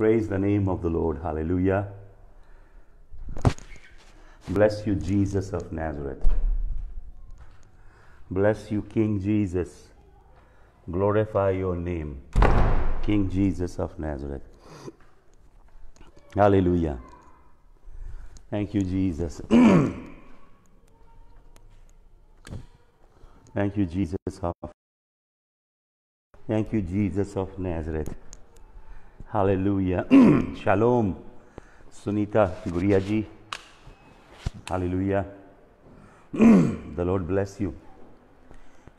Praise the name of the Lord. Hallelujah. Bless you, Jesus of Nazareth. Bless you, King Jesus. Glorify your name, King Jesus of Nazareth. Hallelujah. Thank you, Jesus. Thank you, Jesus of Thank you, Jesus of Nazareth. Hallelujah. Shalom, Sunita Guriaji. Hallelujah. the Lord bless you.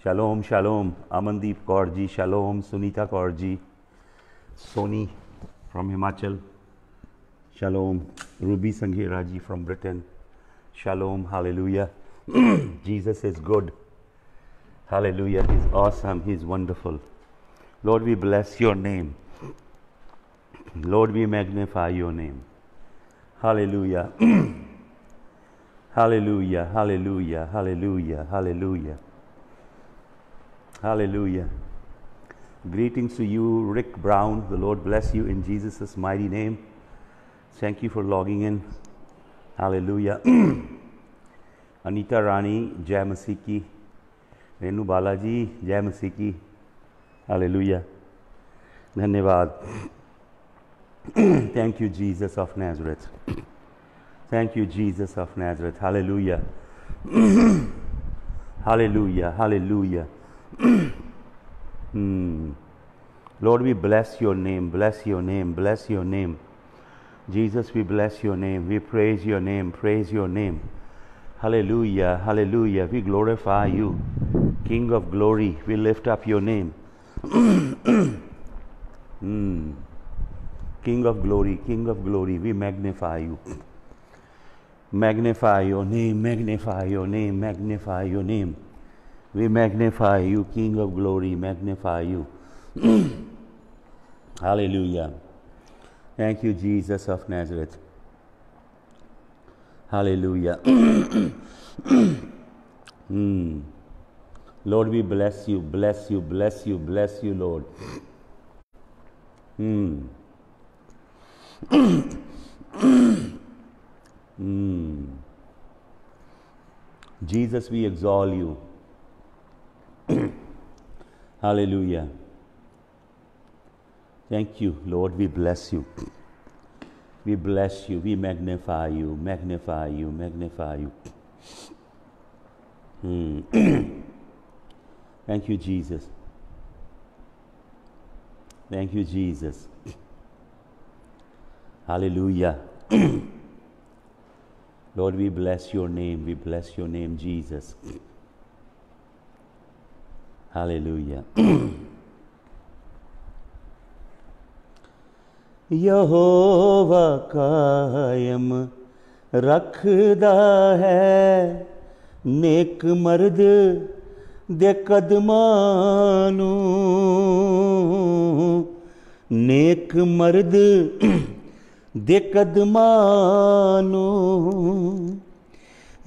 Shalom, Shalom, Amandeep Kaurji. Shalom, Sunita Kaurji. Sony from Himachal. Shalom, Ruby Sanghiraji from Britain. Shalom, Hallelujah. Jesus is good. Hallelujah. He's awesome. He's wonderful. Lord, we bless your name. Lord, we magnify your name. Hallelujah. hallelujah. Hallelujah. Hallelujah. Hallelujah. Hallelujah. Greetings to you, Rick Brown. The Lord bless you in Jesus' mighty name. Thank you for logging in. Hallelujah. Anita Rani, Jai Masiki. Renu Balaji, Jai Masiki. Hallelujah. Thank you, Jesus of Nazareth. Thank you, Jesus of Nazareth. Hallelujah. hallelujah. Hallelujah. hmm. Lord, we bless your name. Bless your name. Bless your name. Jesus, we bless your name. We praise your name. Praise your name. Hallelujah. Hallelujah. We glorify you, King of glory. We lift up your name. hmm. King of glory, King of glory, we magnify you. Magnify your name, magnify your name, magnify your name. We magnify you, King of glory, magnify you. Hallelujah. Thank you, Jesus of Nazareth. Hallelujah. mm. Lord, we bless you, bless you, bless you, bless you, Lord. Mm mm. Jesus, we exalt you. Hallelujah. Thank you, Lord. We bless you. We bless you. We magnify you. Magnify you. Magnify you. Mm. Thank you, Jesus. Thank you, Jesus. Hallelujah. Lord, we bless your name. We bless your name, Jesus. Hallelujah. यहोवा कायम रखदा है नेक मर्द दे कदमां नेक मर्द ਦੇ ਕਦਮਾਂ ਨੂੰ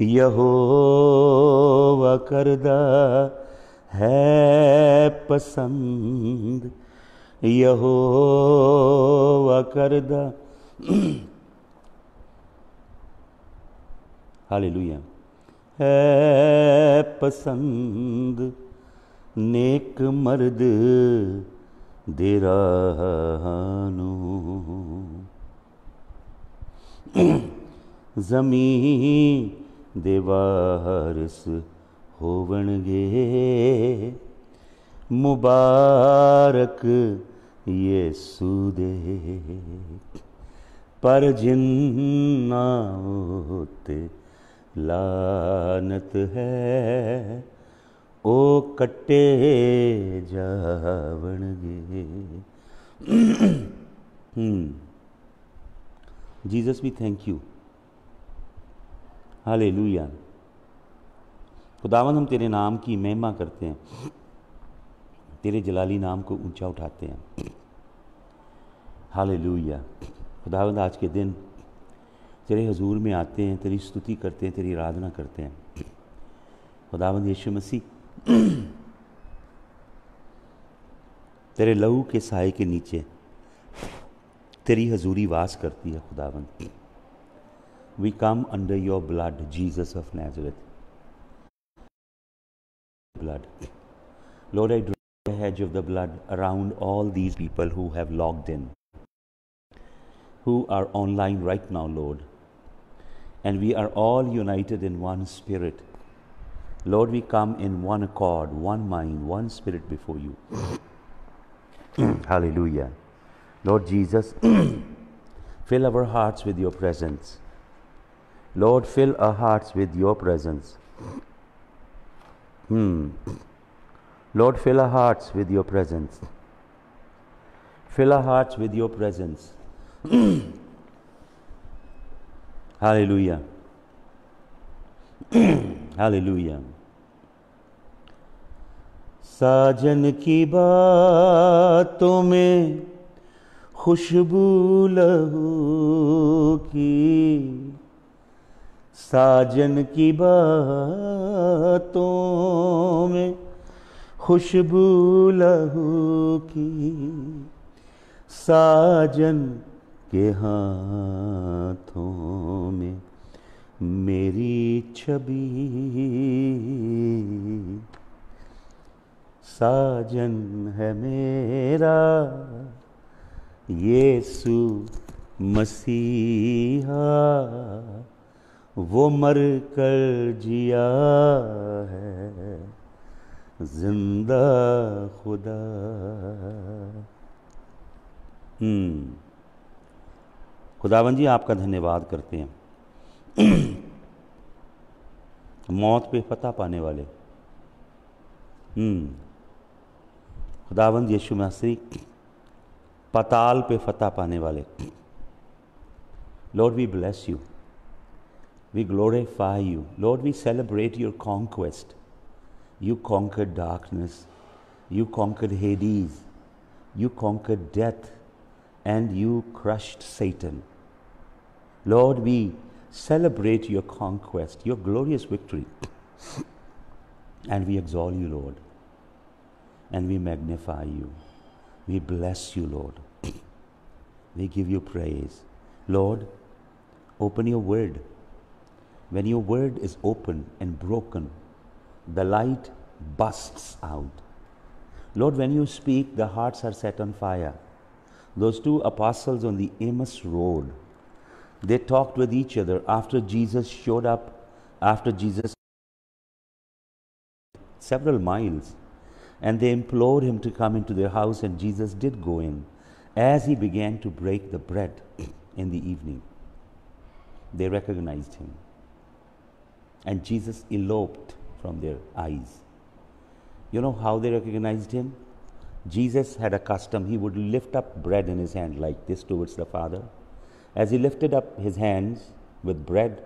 ਯਹੋਵਾ ਕਰਦਾ ਹੈ ਪਸੰਦ ਯਹੋਵਾ ਕਰਦਾ ਹਾਲੇਲੂਇਆ ਹੈ ਪਸੰਦ ਨੇਕ ਮਰਦ ਦੇ ਰਹਾ ਨੂੰ जमी देवास होवन गे मुबारक ये सुदे पर जिन्ना होते लानत है ओ कट्टे जावन गे भी थैंक यू हाले लुया खुदावन हम तेरे नाम की महिमा करते हैं तेरे जलाली नाम को ऊंचा उठाते हैं लुया खुदावंद आज के दिन तेरे हजूर में आते हैं तेरी स्तुति करते हैं तेरी आराधना करते हैं खुदावंद यीशु मसीह तेरे लहू के साय के नीचे तेरी हजूरी वास करती है खुदावंत we come under your blood Jesus of Nazareth blood Lord I draw the hedge of the blood around all these people who have logged in who are online right now Lord and we are all united in one spirit we come in one accord one mind one spirit before you you. Hallelujah Lord Jesus, fill our hearts with your presence. Lord, fill our hearts with your presence. Hmm. Lord, fill our hearts with your presence. Fill our hearts with your presence. Hallelujah. Hallelujah. साजन की बातों में खुशबू लहू की साजन की बातों में खुशबू लहू की साजन के हाथों में मेरी छवि साजन है मेरा यीशु मसीहा वो मर कर जिया है जिंदा खुदा हम्म। खुदावन जी आपका धन्यवाद करते हैं मौत पे फतह पाने वाले हम्म। खुदावंद यीशु मसीह पताल पे फतह पाने वाले Lord, we bless you. We glorify you. Lord, we celebrate your conquest. You conquered darkness. You conquered Hades. You conquered death. And you crushed Satan. Lord, we celebrate your conquest, your glorious victory. and we exalt you, Lord. And we magnify you. We bless you, Lord. We give you praise. Lord, open your word. When your word is open and broken, the light busts out. Lord, when you speak, the hearts are set on fire. Those two apostles on the Amos Road, they talked with each other after Jesus showed up, after Jesus several miles, and they implored him to come into their house, and Jesus did go in as he began to break the bread in the evening, they recognized him. And Jesus eloped from their eyes. You know how they recognized him? Jesus had a custom, he would lift up bread in his hand like this towards the Father. As he lifted up his hands with bread,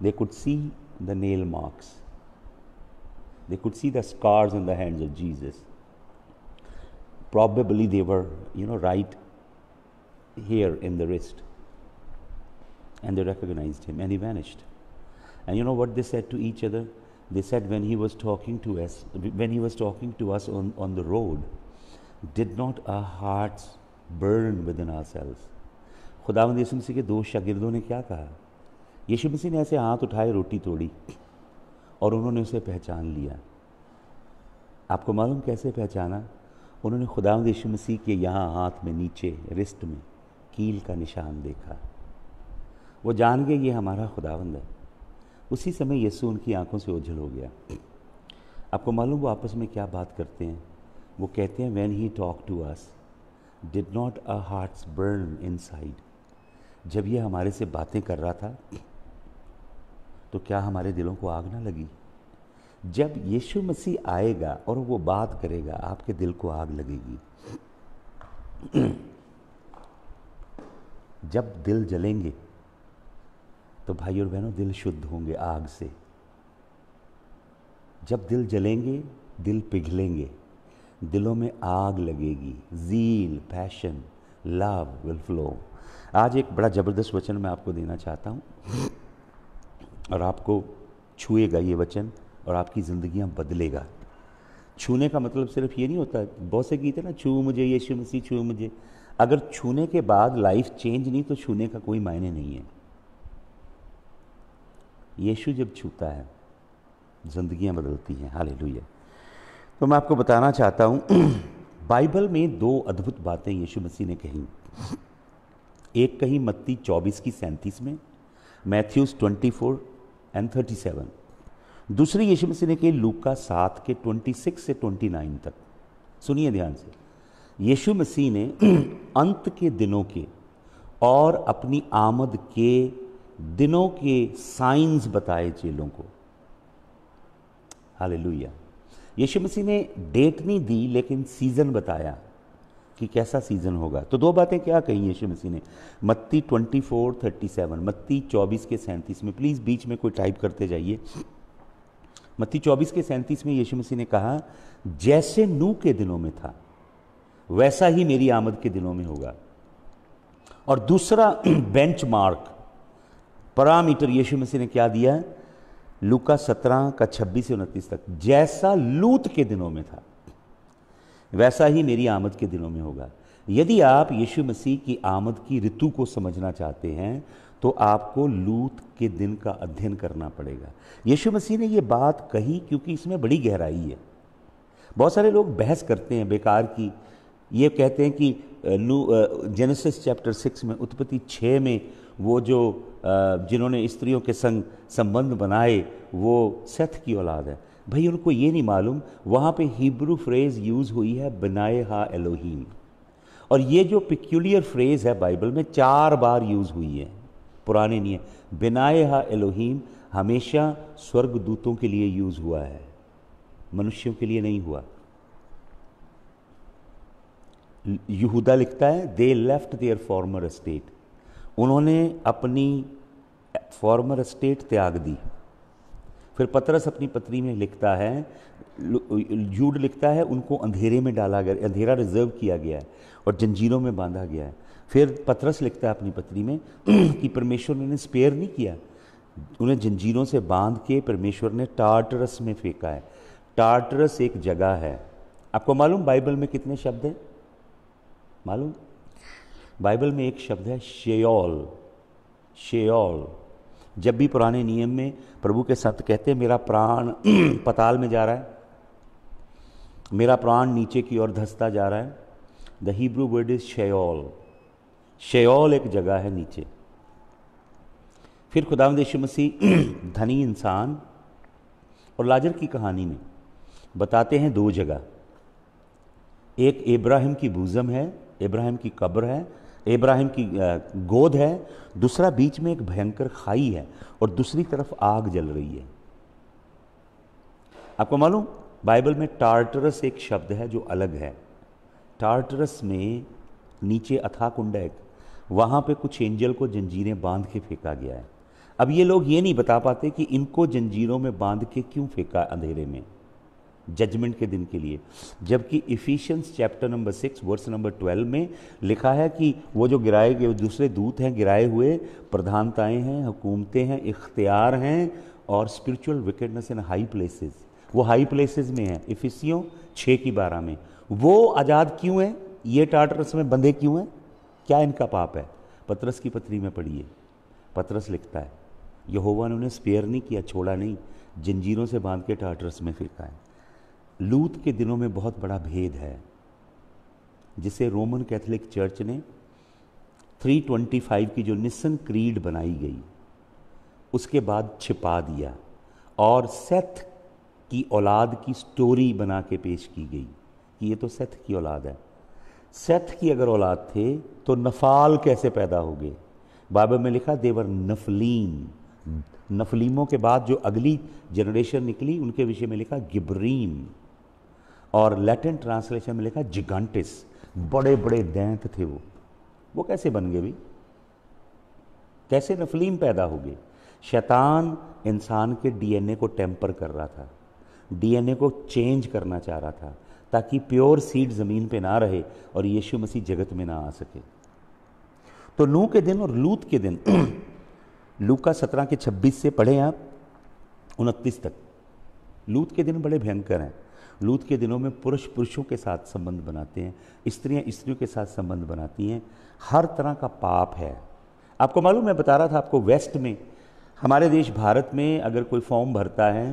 they could see the nail marks. They could see the scars in the hands of Jesus. Probably they were, you know, right here in the wrist. And they recognized him and he vanished. And you know what they said to each other? They said when he was talking to us, when he was talking to us on, on the road, did not our hearts burn within ourselves? खुदावंद यीशु मसीह के दो शागिर्दों ने क्या कहा यीशु मसीह ने ऐसे हाथ उठाए रोटी तोड़ी और उन्होंने उसे पहचान लिया आपको मालूम कैसे पहचाना उन्होंने खुदावंद यीशु मसीह के यहाँ हाथ में नीचे रिस्ट में कील का निशान देखा वो जान गए ये हमारा खुदावंद है उसी समय यसु उनकी आंखों से ओझल हो गया आपको मालूम वो आपस में क्या बात करते हैं वो कहते हैं when he talk to us did not our hearts burn inside जब ये हमारे से बातें कर रहा था तो क्या हमारे दिलों को आग ना लगी जब यीशु मसीह आएगा और वो बात करेगा आपके दिल को आग लगेगी जब दिल जलेंगे तो भाई और बहनों दिल शुद्ध होंगे आग से जब दिल जलेंगे दिल पिघलेंगे दिलों में आग लगेगी zeal passion love will flow आज एक बड़ा ज़बरदस्त वचन मैं आपको देना चाहता हूँ और आपको छुएगा ये वचन और आपकी जिंदगियां बदलेगा छूने का मतलब सिर्फ ये नहीं होता बहुत से गीत है ना छू मुझे यीशु मसीह छू मुझे अगर छूने के बाद लाइफ चेंज नहीं तो छूने का कोई मायने नहीं है यीशु जब छूता है जिंदगियां बदलती हैं हाल तो मैं आपको बताना चाहता हूँ बाइबल में दो अद्भुत बातें यीशु मसीह ने कही एक कही मत्ती चौबीस की सैंतीस में Matthew's twenty four and thirty seven दूसरी यीशु मसीह ने कही लूका सात के ट्वेंटी सिक्स से ट्वेंटी नाइन तक सुनिए ध्यान से यीशु मसीह ने अंत के दिनों के और अपनी आमद के दिनों के साइंस बताए चेलों को हालेलुया यीशु मसीह ने डेट नहीं दी लेकिन सीज़न बताया कि कैसा सीज़न होगा तो दो बातें क्या कही यीशु मसीह ने मत्ती 24 37 मत्ती 24 के सैंतीस में प्लीज़ बीच में कोई टाइप करते जाइए मत्ती 24 के सैंतीस में यीशु मसीह ने कहा जैसे नू के दिनों में था वैसा ही मेरी आमद के दिनों में होगा और दूसरा बेंचमार्क पैरामीटर यीशु मसीह ने क्या दिया लुका सत्रह का छब्बीस से उनतीस तक जैसा लूत के दिनों में था वैसा ही मेरी आमद के दिनों में होगा यदि आप यीशु मसीह की आमद की ऋतु को समझना चाहते हैं तो आपको लूत के दिन का अध्ययन करना पड़ेगा यीशु मसीह ने यह बात कही क्योंकि इसमें बड़ी गहराई है बहुत सारे लोग बहस करते हैं बेकार की ये कहते हैं कि लू जेनेसिस चैप्टर सिक्स में उत्पत्ति छः में वो जो जिन्होंने स्त्रियों के संग संबंध बनाए वो सेथ की औलाद है भाई उनको ये नहीं मालूम वहाँ पे हिब्रू फ्रेज़ यूज़ हुई है बनाए हा एलोहीम और ये जो पिक्यूलियर फ्रेज़ है बाइबल में चार बार यूज़ हुई है पुराने नहीं है बिनाए हा एलोहीम हमेशा स्वर्गदूतों के लिए यूज़ हुआ है मनुष्यों के लिए नहीं हुआ यहूदा लिखता है they left their former state उन्होंने अपनी फॉर्मर स्टेट त्याग दी फिर पतरस अपनी पत्री में लिखता है जूड लिखता है उनको अंधेरे में डाला गया अंधेरा रिजर्व किया गया है और जंजीरों में बांधा गया है फिर पतरस लिखता है अपनी पत्री में कि परमेश्वर ने उन्हें स्पेयर नहीं किया उन्हें जंजीरों से बांध के परमेश्वर ने टार्टरस में फेंका है टार्टरस एक जगह है आपको मालूम बाइबल में कितने शब्द हैं मालूम बाइबल में एक शब्द है शेol शेol जब भी पुराने नियम में प्रभु के साथ कहते मेरा प्राण पताल में जा रहा है मेरा प्राण नीचे की ओर धसता जा रहा है द हिब्रू वर्ड इज शेol शेol एक जगह है नीचे फिर खुदा देश मसीह धनी इंसान और लाजर की कहानी में बताते हैं दो जगह एक इब्राहिम की बूज़म है इब्राहिम की कब्र है इब्राहिम की गोद है दूसरा बीच में एक भयंकर खाई है और दूसरी तरफ आग जल रही है आपको मालूम बाइबल में टार्टरस एक शब्द है जो अलग है टार्टरस में नीचे अथा कुंड वहां वहाँ पे कुछ एंजल को जंजीरें बांध के फेंका गया है अब ये लोग ये नहीं बता पाते कि इनको जंजीरों में बांध के क्यों फेंका अंधेरे में जजमेंट के दिन के लिए जबकि Ephesians chapter number six verse number twelve में लिखा है कि वो जो गिराए गए दूसरे दूत हैं गिराए हुए प्रधानताएं हैं हुकूमतें हैं इख्तियार हैं और spiritual wickedness in high places वो हाई प्लेसेस में हैं इफिसियों छः की बारह में वो आज़ाद क्यों हैं ये टाटरस में बंधे क्यों हैं क्या इनका पाप है पतरस की पत्री में पढ़िए पतरस लिखता है यहोवा ने उन्हें स्पेयर नहीं किया छोड़ा नहीं जंजीरों से बांध के टाटरस में फिर है लूत के दिनों में बहुत बड़ा भेद है जिसे रोमन कैथोलिक चर्च ने 325 की जो निसन क्रीड बनाई गई उसके बाद छिपा दिया और सेथ की औलाद की स्टोरी बना के पेश की गई कि ये तो सेथ की औलाद है सेथ की अगर औलाद थे तो नफाल कैसे पैदा हो गए बाइबल में लिखा देवर नफलीम नफलीमों के बाद जो अगली जनरेशन निकली उनके विषय में लिखा गिब्रीम और लैटिन ट्रांसलेशन में लिखा जिगांटिस बड़े बड़े दैंत थे वो वो कैसे बन गए भी कैसे नफलीम पैदा हो गए शैतान इंसान के डीएनए को टेम्पर कर रहा था डीएनए को चेंज करना चाह रहा था ताकि प्योर सीड ज़मीन पे ना रहे और यीशु मसीह जगत में ना आ सके तो नू के दिन और लूत के दिन लू का सत्रह के छब्बीस से पढ़े आप उनतीस तक लूत के दिन बड़े भयंकर हैं लूत के दिनों में पुरुष पुरुषों के साथ संबंध बनाते हैं स्त्रियां स्त्रियों के साथ संबंध बनाती हैं हर तरह का पाप है आपको मालूम मैं बता रहा था आपको वेस्ट में हमारे देश भारत में अगर कोई फॉर्म भरता है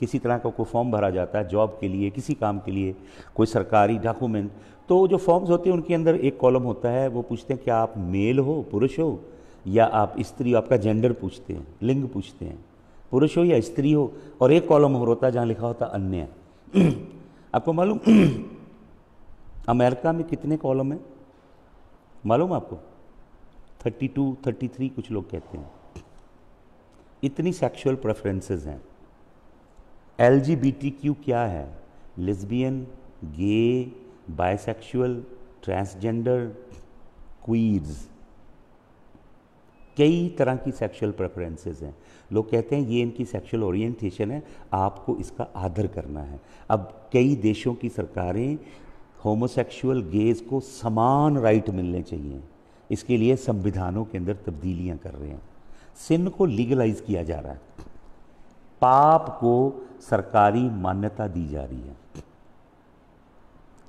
किसी तरह का कोई फॉर्म भरा जाता है जॉब के लिए किसी काम के लिए कोई सरकारी डॉक्यूमेंट तो जो फॉर्म्स होते हैं उनके अंदर एक कॉलम होता है वो पूछते हैं क्या आप मेल हो पुरुष हो या आप स्त्री हो आपका जेंडर पूछते हैं लिंग पूछते हैं पुरुष हो या स्त्री हो और एक कॉलम हो होता है जहाँ लिखा होता अन्य आपको मालूम अमेरिका में कितने कॉलम हैं मालूम आपको 32, 33 कुछ लोग कहते हैं इतनी सेक्सुअल प्रेफरेंसेस हैं एल क्या है lesbian gay bisexual transgender queers कई तरह की सेक्सुअल प्रेफरेंसेस हैं लोग कहते हैं ये इनकी सेक्सुअल ओरिएंटेशन है आपको इसका आदर करना है अब कई देशों की सरकारें होमोसेक्सुअल गेज को समान राइट मिलने चाहिए इसके लिए संविधानों के अंदर तब्दीलियां कर रहे हैं सिन को लीगलाइज किया जा रहा है पाप को सरकारी मान्यता दी जा रही है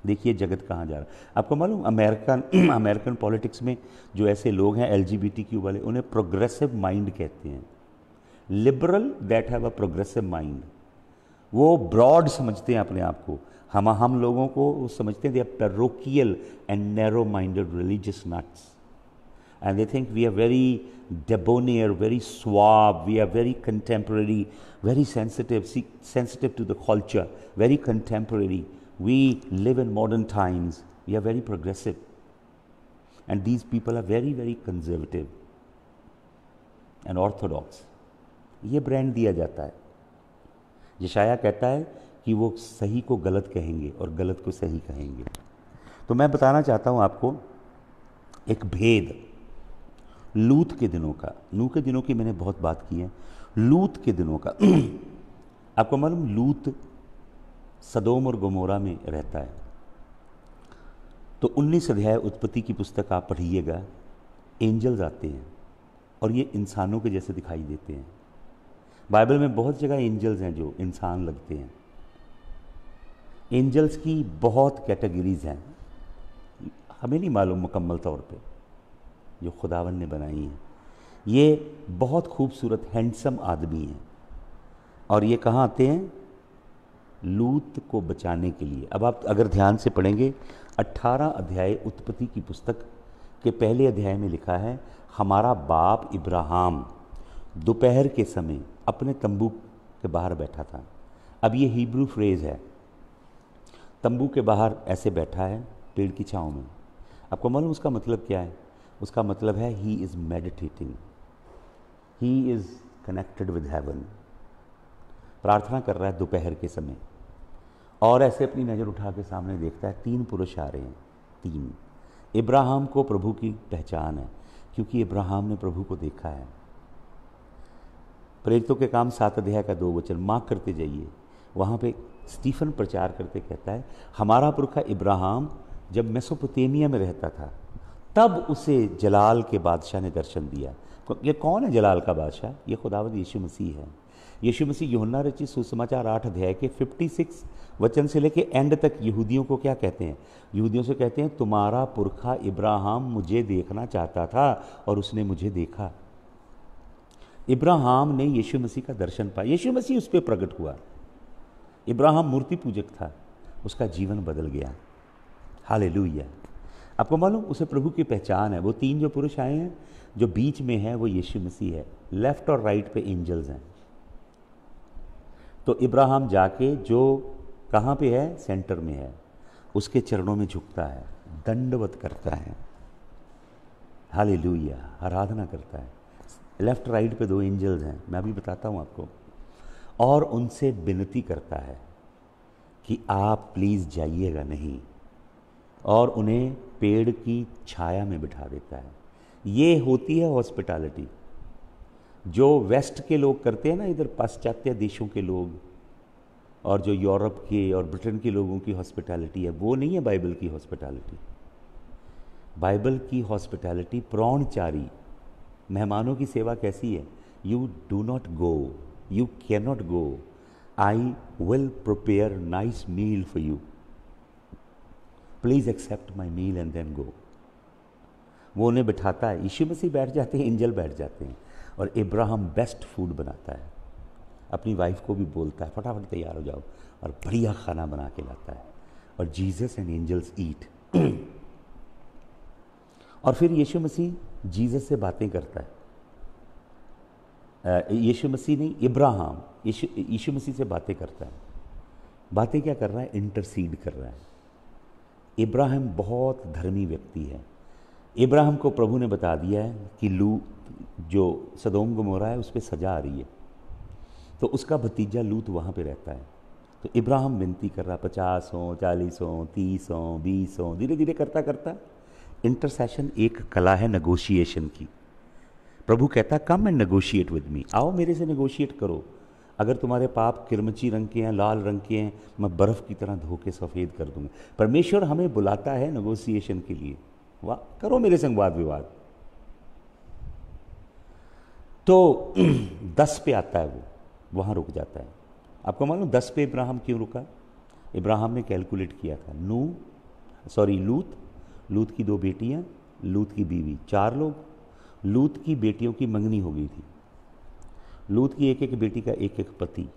देखिए जगत कहाँ जा रहा है आपको मालूम अमेरिकन अमेरिकन पॉलिटिक्स में जो ऐसे लोग हैं एल वाले उन्हें प्रोग्रेसिव माइंड कहते हैं liberal that have a progressive mind वो ब्रॉड समझते हैं अपने आप को हम हम लोगों को समझते हैं they are parochial and narrow minded religious nuts and they think we are very debonair very suave we are very contemporary very sensitive sensitive to the culture very contemporary We live in modern times, we are very progressive. And these people are very, very conservative and orthodox. ये brand दिया जाता है जशाया कहता है कि वो सही को गलत कहेंगे और गलत को सही कहेंगे तो मैं बताना चाहता हूँ आपको एक भेद लूत के दिनों का लू के दिनों की मैंने बहुत बात की है लूत के दिनों का आपको मालूम लूत सदोम और गमोरा में रहता है तो उन्नीस अध्याय उत्पत्ति की पुस्तक आप पढ़िएगा एंजल्स आते हैं और ये इंसानों के जैसे दिखाई देते हैं बाइबल में बहुत जगह एंजल्स हैं जो इंसान लगते हैं एंजल्स की बहुत कैटेगरीज हैं हमें नहीं मालूम मुकम्मल तौर पे जो खुदावन ने बनाई हैं ये बहुत खूबसूरत हैंडसम आदमी हैं और ये कहाँ आते हैं लूत को बचाने के लिए अब आप अगर ध्यान से पढ़ेंगे 18 अध्याय उत्पत्ति की पुस्तक के पहले अध्याय में लिखा है हमारा बाप इब्राहम दोपहर के समय अपने तंबू के बाहर बैठा था अब ये हिब्रू फ्रेज़ है तंबू के बाहर ऐसे बैठा है पेड़ की छाँव में आपको मालूम उसका मतलब क्या है उसका मतलब है he is meditating he is connected with heaven प्रार्थना कर रहा है दोपहर के समय और ऐसे अपनी नज़र उठा के सामने देखता है तीन पुरुष आ रहे हैं तीन इब्राहिम को प्रभु की पहचान है क्योंकि इब्राहिम ने प्रभु को देखा है प्रेरितों के काम सात अध्याय का दो वचन माँ करते जाइए वहाँ पे स्टीफन प्रचार करते कहता है हमारा पुरखा इब्राहिम जब मेसोपोटेमिया में रहता था तब उसे जलाल के बादशाह ने दर्शन दिया ये कौन है जलाल का बादशाह ये खुदावद यीशु मसीह है यीशु मसीह योना रचि सुसमाचार आठ अध्याय के 56 वचन से लेके एंड तक यहूदियों को क्या कहते हैं यहूदियों से कहते हैं तुम्हारा पुरखा इब्राहम मुझे देखना चाहता था और उसने मुझे देखा इब्राहम ने यीशु मसीह का दर्शन पाया यीशु मसीह उस पर प्रकट हुआ इब्राहम मूर्ति पूजक था उसका जीवन बदल गया हाल आपको मालूम उसे प्रभु की पहचान है वो तीन जो पुरुष आए हैं जो बीच में है वो यीशु मसीह है लेफ्ट और राइट पे एंजल्स हैं तो इब्राहिम जाके जो कहाँ पे है सेंटर में है उसके चरणों में झुकता है दंडवत करता है हाल आराधना करता है लेफ्ट राइट पे दो एंजल्स हैं मैं अभी बताता हूँ आपको और उनसे विनती करता है कि आप प्लीज़ जाइएगा नहीं और उन्हें पेड़ की छाया में बिठा देता है ये होती है हॉस्पिटैलिटी जो वेस्ट के लोग करते हैं ना इधर पाश्चात्य देशों के लोग और जो यूरोप के और ब्रिटेन के लोगों की हॉस्पिटैलिटी है वो नहीं है बाइबल की हॉस्पिटैलिटी बाइबल की हॉस्पिटैलिटी प्रौणचारी मेहमानों की सेवा कैसी है you do not go you can not go I will prepare nice meal for you please accept my meal and then go वो उन्हें बिठाता है यीशु मसीह बैठ जाते हैं इंजल बैठ जाते हैं और इब्राहम बेस्ट फूड बनाता है अपनी वाइफ को भी बोलता है फटाफट तैयार हो जाओ और बढ़िया खाना बना के लाता है और जीसस एंड एंजल्स ईट और फिर यीशु मसीह जीसस से बातें करता है यीशु मसीह नहीं इब्राहम यीशु यीशु मसीह से बातें करता है बातें क्या कर रहा है इंटरसीड कर रहा है इब्राहिम बहुत धर्मी व्यक्ति है इब्राहिम को प्रभु ने बता दिया है कि लू जो सदोम गमोरा है उस पर सजा आ रही है तो उसका भतीजा लूत वहाँ पे रहता है तो इब्राहिम विनती कर रहा पचास हों चालीस हों तीस हों बीस हों धीरे धीरे करता करता इंटरसेशन एक कला है नगोशिएशन की प्रभु कहता come and negotiate with me आओ मेरे से नगोशिएट करो अगर तुम्हारे पाप किरमची रंग के हैं लाल रंग के हैं मैं बर्फ़ की तरह धो के सफ़ेद कर दूंगा परमेश्वर हमें बुलाता है नगोशिएशन के लिए वाह करो मेरे संग वाद विवाद तो दस पे आता है वो वहाँ रुक जाता है आपको मालूम दस पे इब्राहिम क्यों रुका इब्राहिम ने कैलकुलेट किया था नू सॉरी लूत लूत की दो बेटियाँ लूत की बीवी चार लोग लूत की बेटियों की मंगनी हो गई थी लूत की एक एक बेटी का एक एक पति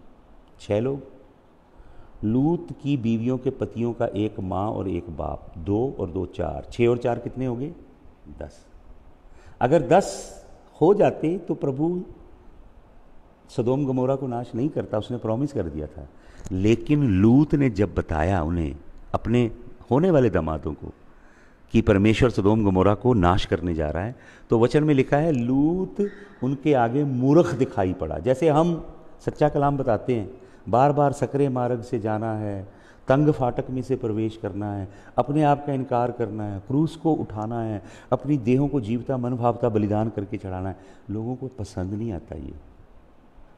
छः लोग लूत की बीवियों के पतियों का एक माँ और एक बाप दो और दो चार छः और चार कितने हो गए दस अगर दस हो जाते तो प्रभु सदोम गमोरा को नाश नहीं करता उसने प्रॉमिस कर दिया था लेकिन लूत ने जब बताया उन्हें अपने होने वाले दमादों को कि परमेश्वर सदोम गमोरा को नाश करने जा रहा है तो वचन में लिखा है लूत उनके आगे मूर्ख दिखाई पड़ा जैसे हम सच्चा कलाम बताते हैं बार बार सकरे मार्ग से जाना है तंग फाटक में से प्रवेश करना है अपने आप का इनकार करना है क्रूस को उठाना है अपनी देहों को जीवता मन भावता बलिदान करके चढ़ाना है लोगों को पसंद नहीं आता ये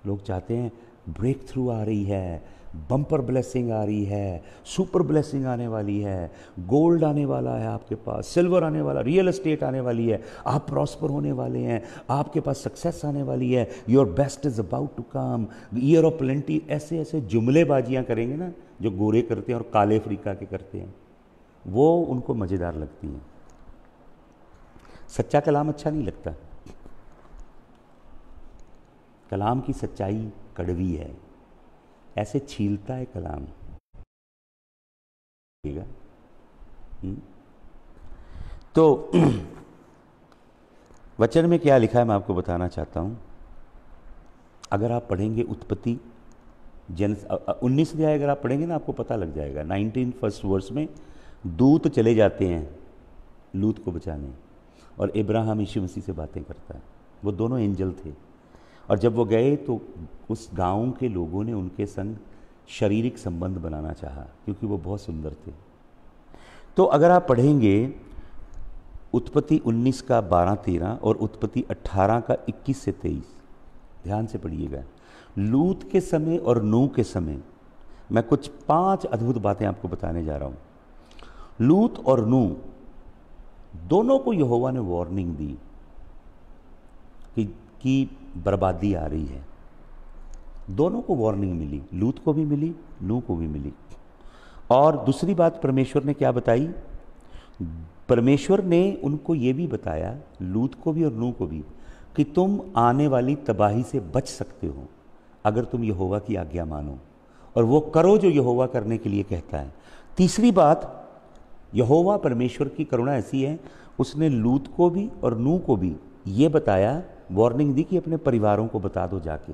लोग चाहते हैं ब्रेक थ्रू आ रही है बम्पर ब्लेसिंग आ रही है सुपर ब्लेसिंग आने वाली है गोल्ड आने वाला है आपके पास सिल्वर आने वाला रियल एस्टेट आने वाली है आप प्रॉस्पर होने वाले हैं आपके पास सक्सेस आने वाली है your best is about to come year of plenty ऐसे ऐसे जुमलेबाजियाँ करेंगे ना जो गोरे करते हैं और काले अफ्रीका के करते हैं वो उनको मज़ेदार लगती हैं सच्चा कलाम अच्छा नहीं लगता कलाम की सच्चाई कड़वी है ऐसे छीलता है कलाम हम्म। तो वचन में क्या लिखा है मैं आपको बताना चाहता हूं अगर आप पढ़ेंगे उत्पत्ति जन उन्नीस अध्याय अगर आप पढ़ेंगे ना आपको पता लग जाएगा नाइनटीन फर्स्ट वर्स में दूत चले जाते हैं लूत को बचाने और इब्राहिम ईशु मसीह से बातें करता है वो दोनों एंजल थे और जब वो गए तो उस गांव के लोगों ने उनके संग शारीरिक संबंध बनाना चाहा क्योंकि वो बहुत सुंदर थे तो अगर आप पढ़ेंगे उत्पत्ति 19 का 12 13 और उत्पत्ति 18 का 21 से 23 ध्यान से पढ़िएगा लूत के समय और नू के समय मैं कुछ पांच अद्भुत बातें आपको बताने जा रहा हूं लूत और नू दोनों को यहोवा ने वार्निंग दी कि, कि बर्बादी आ रही है दोनों को वार्निंग मिली लूत को भी मिली नू को भी मिली और दूसरी बात परमेश्वर ने क्या बताई परमेश्वर ने उनको ये भी बताया लूत को भी और नू को भी कि तुम आने वाली तबाही से बच सकते हो अगर तुम यहोवा की आज्ञा मानो और वो करो जो यहोवा करने के लिए कहता है तीसरी बात यहोवा परमेश्वर की करुणा ऐसी है उसने लूत को भी और नू को भी ये बताया वार्निंग दी कि अपने परिवारों को बता दो जाके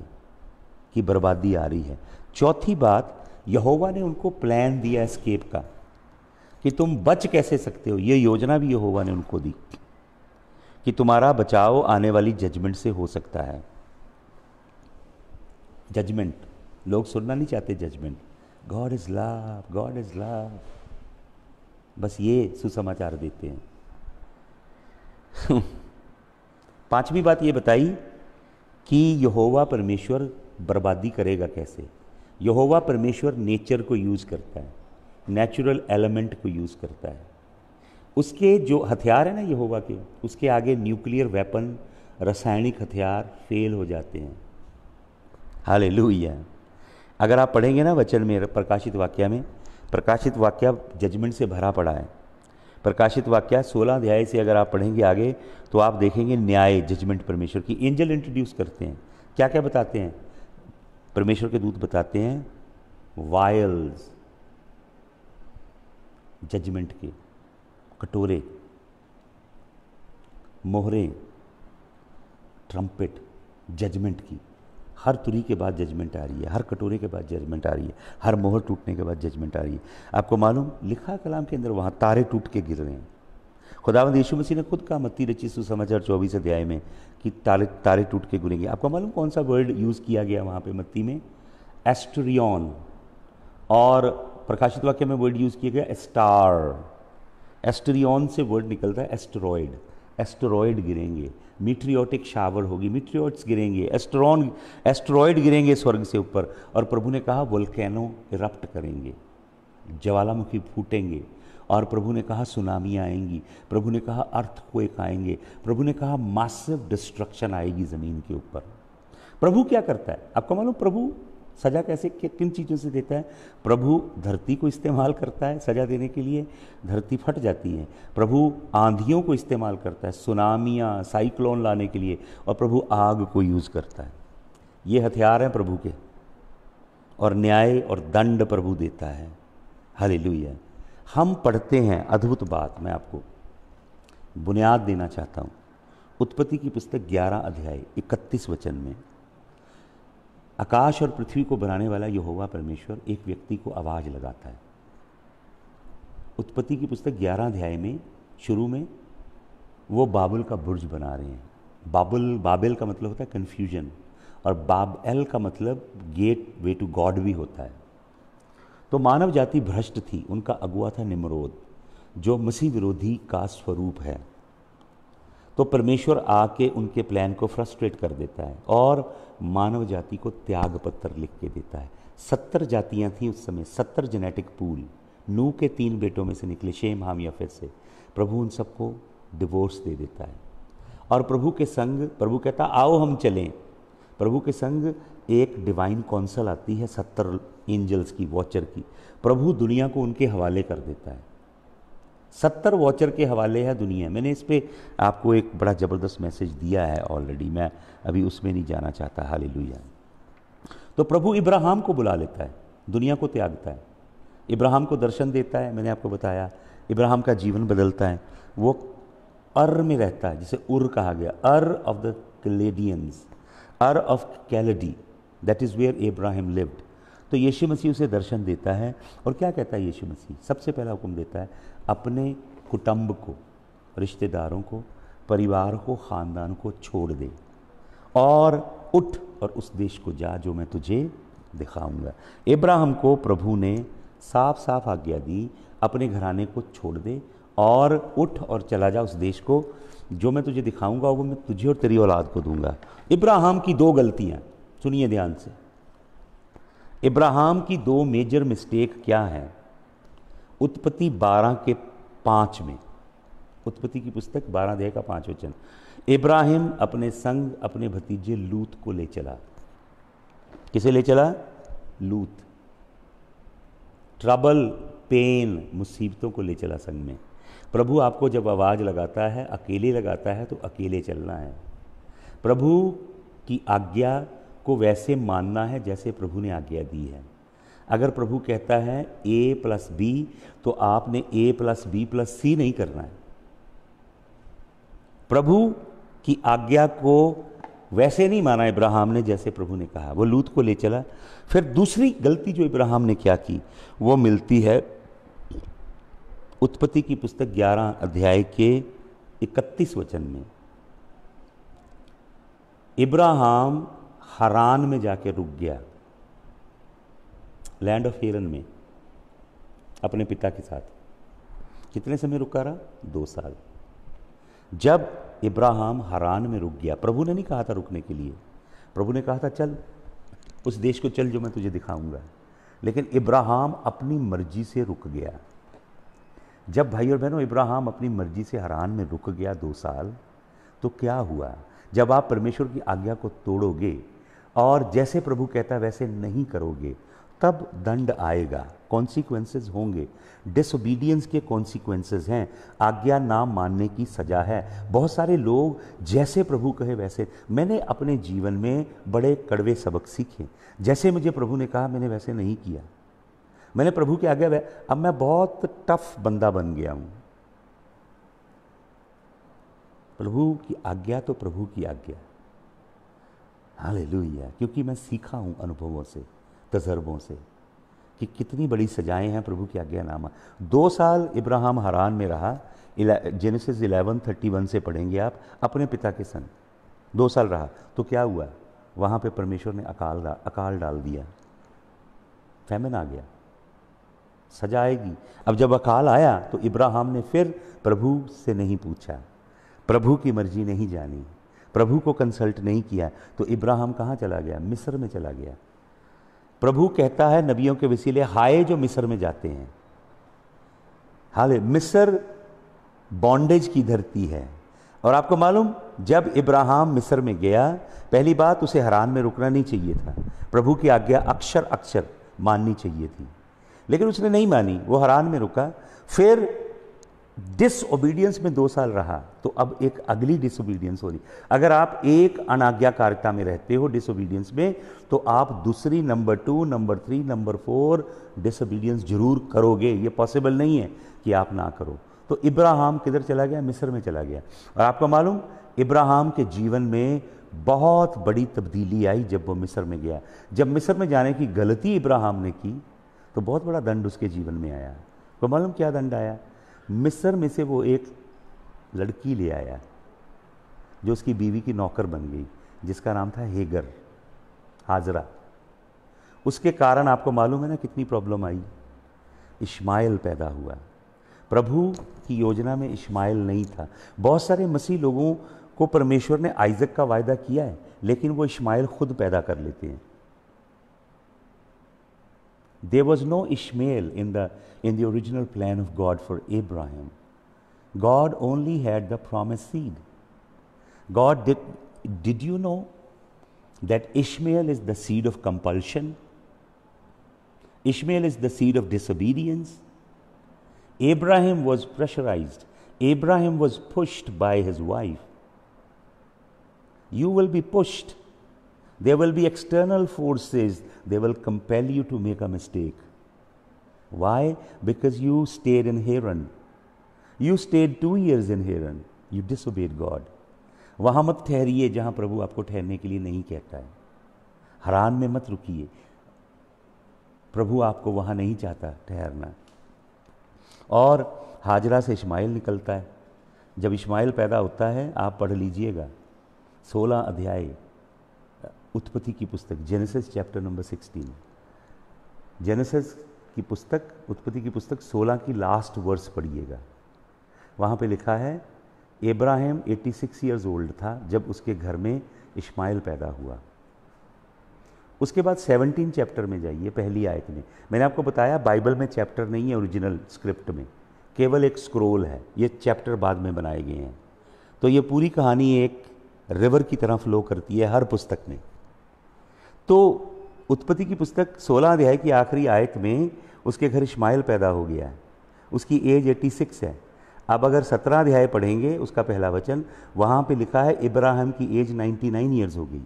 कि बर्बादी आ रही है चौथी बात यहोवा ने उनको प्लान दिया एस्केप का कि तुम बच कैसे सकते हो ये योजना भी यहोवा ने उनको दी कि तुम्हारा बचाव आने वाली जजमेंट से हो सकता है जजमेंट लोग सुनना नहीं चाहते judgement God is love God is love बस ये सुसमाचार देते हैं पांचवी बात ये बताई कि यहोवा परमेश्वर बर्बादी करेगा कैसे यहोवा परमेश्वर नेचर को यूज़ करता है नेचुरल एलिमेंट को यूज़ करता है उसके जो हथियार है ना यहोवा के उसके आगे न्यूक्लियर वेपन रासायनिक हथियार फेल हो जाते हैं हाल अगर आप पढ़ेंगे ना वचन में प्रकाशित वाक्य में प्रकाशित वाक्य जजमेंट से भरा पड़ा है प्रकाशित वाक्य सोलह अध्याय से अगर आप पढ़ेंगे आगे तो आप देखेंगे न्याय जजमेंट परमेश्वर की एंजल इंट्रोड्यूस करते हैं क्या क्या बताते हैं परमेश्वर के दूत बताते हैं वायल्स जजमेंट के कटोरे मोहरे ट्रम्पेट जजमेंट की हर तुरी के बाद जजमेंट आ रही है हर कटोरे के बाद जजमेंट आ रही है हर मोहर टूटने के बाद जजमेंट आ रही है आपको मालूम लिखा कलाम के अंदर वहाँ तारे टूट के गिर रहे हैं खुदावंद यीशु मसीह ने खुद कहा मत्ती रची सुसमाचार चौबीस अध्याय में कि तारे तारे टूट के गिरेंगे आपको मालूम कौन सा वर्ड यूज़ किया गया वहाँ पर मत्ती में एस्ट्रियन और प्रकाशित वाक्य में वर्ड यूज़ किया गया स्टार एस्ट्रियन से वर्ड निकलता है एस्टेरॉयड एस्टेरॉयड गिरेंगे मीट्रियोटिक शावर होगी मीट्रियोट्स गिरेंगे एस्ट्रॉन एस्ट्रॉयड गिरेंगे स्वर्ग से ऊपर और प्रभु ने कहा वोल्केनो इरप्ट करेंगे ज्वालामुखी फूटेंगे और प्रभु ने कहा सुनामी आएंगी प्रभु ने कहा अर्थ को एक आएंगे प्रभु ने कहा मासिव डिस्ट्रक्शन आएगी ज़मीन के ऊपर प्रभु क्या करता है आपको मालूम प्रभु सजा कैसे किन चीज़ों से देता है प्रभु धरती को इस्तेमाल करता है सजा देने के लिए धरती फट जाती है प्रभु आंधियों को इस्तेमाल करता है सुनामियाँ साइक्लोन लाने के लिए और प्रभु आग को यूज़ करता है ये हथियार हैं प्रभु के और न्याय और दंड प्रभु देता है हले हम पढ़ते हैं अद्भुत बात मैं आपको बुनियाद देना चाहता हूँ उत्पत्ति की पुस्तक 11 अध्याय 31 वचन में आकाश और पृथ्वी को बनाने वाला यहोवा परमेश्वर एक व्यक्ति को आवाज़ लगाता है उत्पत्ति की पुस्तक ग्यारह अध्याय में शुरू में वो बाबुल का बुर्ज बना रहे हैं बाबुल बाबेल का मतलब होता है कन्फ्यूजन और बाब एल का मतलब गेट वे टू गॉड भी होता है तो मानव जाति भ्रष्ट थी उनका अगुआ था निमरोध जो मसीह विरोधी का स्वरूप है तो परमेश्वर आके उनके प्लान को फ्रस्ट्रेट कर देता है और मानव जाति को त्याग पत्र लिख के देता है सत्तर जातियाँ थीं उस समय सत्तर जेनेटिक पूल नू के तीन बेटों में से निकले शेम हाम फिर से प्रभु उन सबको डिवोर्स दे देता है और प्रभु के संग प्रभु कहता आओ हम चलें प्रभु के संग एक डिवाइन कौंसल आती है सत्तर एंजल्स की वॉचर की प्रभु दुनिया को उनके हवाले कर देता है सत्तर वॉचर के हवाले है दुनिया मैंने इस पर आपको एक बड़ा ज़बरदस्त मैसेज दिया है ऑलरेडी मैं अभी उसमें नहीं जाना चाहता हाल तो प्रभु इब्राहम को बुला लेता है दुनिया को त्यागता है इब्राहम को दर्शन देता है मैंने आपको बताया इब्राहम का जीवन बदलता है वो अर में रहता है जिसे उर कहा गया Ur of the Chaldeans Ur of Chaldee that is where Ibrahim lived तो यीशु मसीह उसे दर्शन देता है और क्या कहता है यीशु मसीह सबसे पहला हुक्म देता है अपने कुटुंब को रिश्तेदारों को परिवार को ख़ानदान को छोड़ दे और उठ और उस देश को जा जो मैं तुझे दिखाऊंगा इब्राहिम को प्रभु ने साफ साफ आज्ञा दी अपने घराने को छोड़ दे और उठ और चला जा उस देश को जो मैं तुझे दिखाऊंगा वो मैं तुझे और तेरी औलाद को दूंगा इब्राहिम की दो गलतियां सुनिए ध्यान से इब्राहिम की दो मेजर मिस्टेक क्या हैं उत्पत्ति बारह के पांच में उत्पत्ति की पुस्तक बारह देह का पांच वचन इब्राहिम अपने संग अपने भतीजे लूत को ले चला किसे ले चला लूत ट्रबल पेन मुसीबतों को ले चला संग में प्रभु आपको जब आवाज़ लगाता है अकेले लगाता है तो अकेले चलना है प्रभु की आज्ञा को वैसे मानना है जैसे प्रभु ने आज्ञा दी है अगर प्रभु कहता है ए प्लस बी तो आपने A plus B plus C नहीं करना है प्रभु की आज्ञा को वैसे नहीं माना इब्राहिम ने जैसे प्रभु ने कहा वो लूत को ले चला फिर दूसरी गलती जो इब्राहिम ने क्या की वो मिलती है उत्पत्ति की पुस्तक 11 अध्याय के 31 वचन में इब्राहिम हरान में जाके रुक गया लैंड ऑफ हिरन में अपने पिता के साथ कितने समय रुका रहा दो साल जब इब्राहिम हरान में रुक गया प्रभु ने नहीं कहा था रुकने के लिए प्रभु ने कहा था चल उस देश को चल जो मैं तुझे दिखाऊंगा लेकिन इब्राहिम अपनी मर्जी से रुक गया जब भाई और बहनों इब्राहिम अपनी मर्जी से हरान में रुक गया दो साल तो क्या हुआ जब आप परमेश्वर की आज्ञा को तोड़ोगे और जैसे प्रभु कहता है वैसे नहीं करोगे तब दंड आएगा कॉन्सिक्वेंसेज होंगे डिसोबीडियंस के कॉन्सिक्वेंसेज हैं आज्ञा ना मानने की सज़ा है बहुत सारे लोग जैसे प्रभु कहे वैसे मैंने अपने जीवन में बड़े कड़वे सबक सीखे जैसे मुझे प्रभु ने कहा मैंने वैसे नहीं किया मैंने प्रभु के आगे अब मैं बहुत टफ बंदा बन गया हूं प्रभु की आज्ञा तो प्रभु की आज्ञा हाँ क्योंकि मैं सीखा हूं अनुभवों से तजर्बों से कि कितनी बड़ी सजाएं हैं प्रभु की आज्ञा नामा दो साल इब्राहिम हरान में रहा जेनेसिस इलेवन थर्टी वन से पढ़ेंगे आप अपने पिता के संग दो साल रहा तो क्या हुआ वहाँ पे परमेश्वर ने अकाल अकाल डाल दिया फैमिन आ गया सजा आएगी अब जब अकाल आया तो इब्राहिम ने फिर प्रभु से नहीं पूछा प्रभु की मर्जी नहीं जानी प्रभु को कंसल्ट नहीं किया तो इब्राहिम कहाँ चला गया मिस्र में चला गया प्रभु कहता है नबियों के वसीले हाय जो मिस्र में जाते हैं हाल मिस्र बॉन्डेज की धरती है और आपको मालूम जब इब्राहिम मिस्र में गया पहली बात उसे हरान में रुकना नहीं चाहिए था प्रभु की आज्ञा अक्षर अक्षर माननी चाहिए थी लेकिन उसने नहीं मानी वो हरान में रुका फिर डिसोबीडियंस में दो साल रहा तो अब एक अगली डिसोबीडियंस हो रही अगर आप एक अनाज्ञाकारिता में रहते हो डिसोबीडियंस में तो आप दूसरी number two number three number four disobedience जरूर करोगे ये पॉसिबल नहीं है कि आप ना करो तो इब्राहम किधर चला गया मिस्र में चला गया और आपको मालूम इब्राहम के जीवन में बहुत बड़ी तब्दीली आई जब वो मिस्र में गया जब मिस्र में जाने की गलती इब्राहम ने की तो बहुत बड़ा दंड उसके जीवन में आया को मालूम क्या दंड आया मिस्र में से वो एक लड़की ले आया जो उसकी बीवी की नौकर बन गई जिसका नाम था हेगर हाजरा उसके कारण आपको मालूम है ना कितनी प्रॉब्लम आई इश्माइल पैदा हुआ प्रभु की योजना में इश्माइल नहीं था बहुत सारे मसीह लोगों को परमेश्वर ने आइजक का वायदा किया है लेकिन वो इश्माइल खुद पैदा कर लेते हैं There was no Ishmael in the, in the original plan of God for Abraham. God only had the promised seed. God did, did you know that Ishmael is the seed of compulsion? Ishmael is the seed of disobedience. Abraham was pressurized. Abraham was pushed by his wife. You will be pushed There will be external forces, they will compel you to make a mistake. Why? Because you stayed in Haran. You stayed 2 years in Haran. You disobeyed God. वहाँ मत ठहरिए जहाँ प्रभु आपको ठहरने के लिए नहीं कहता है हरान में मत रुकिए प्रभु आपको वहाँ नहीं चाहता ठहरना और हाजरा से इस्माइल निकलता है जब इस्माइल पैदा होता है आप पढ़ लीजिएगा 16 अध्याय उत्पत्ति की पुस्तक जेनेसिस चैप्टर नंबर 16 जेनेसिस की पुस्तक उत्पत्ति की पुस्तक 16 की लास्ट वर्स पढ़िएगा वहाँ पे लिखा है इब्राहिम 86 सिक्स ईयर्स ओल्ड था जब उसके घर में इस्माइल पैदा हुआ उसके बाद 17 चैप्टर में जाइए पहली आयत में मैंने आपको बताया बाइबल में चैप्टर नहीं है ओरिजिनल स्क्रिप्ट में केवल एक स्क्रोल है ये चैप्टर बाद में बनाए गए हैं तो ये पूरी कहानी एक रिवर की तरह फ्लो करती है हर पुस्तक में तो उत्पत्ति की पुस्तक 16 अध्याय की आखिरी आयत में उसके घर इश्माइल पैदा हो गया है उसकी एज 86 है अब अगर सत्रह अध्याय पढ़ेंगे उसका पहला वचन वहाँ पे लिखा है इब्राहिम की एज 99 नाइन ईयर्स हो गई